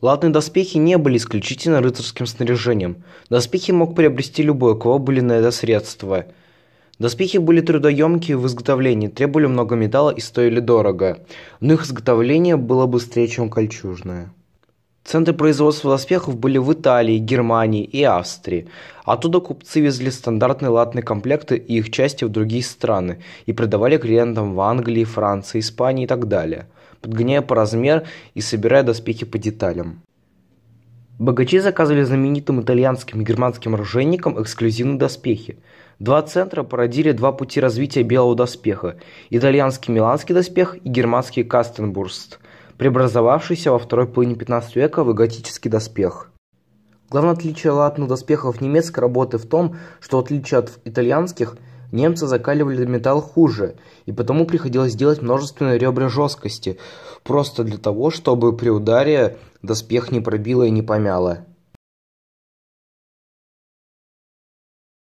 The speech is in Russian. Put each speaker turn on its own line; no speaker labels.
Латные доспехи не были исключительно рыцарским снаряжением. Доспехи мог приобрести любой, у кого были на это средства. Доспехи были трудоемкие в изготовлении, требовали много металла и стоили дорого. Но их изготовление было быстрее, чем кольчужное. Центры производства доспехов были в Италии, Германии и Австрии. Оттуда купцы везли стандартные латные комплекты и их части в другие страны и продавали клиентам в Англии, Франции, Испании и так далее, подгоняя по размер и собирая доспехи по деталям. Богачи заказывали знаменитым итальянским и германским оружейникам эксклюзивные доспехи. Два центра породили два пути развития белого доспеха – итальянский миланский доспех и германский кастенбурст – преобразовавшийся во второй половине XV века в готический доспех. Главное отличие латных ну, доспехов немецкой работы в том, что в отличие от итальянских, немцы закаливали металл хуже, и потому приходилось делать множественные ребра жесткости, просто для того, чтобы при ударе доспех не пробило и не помяло.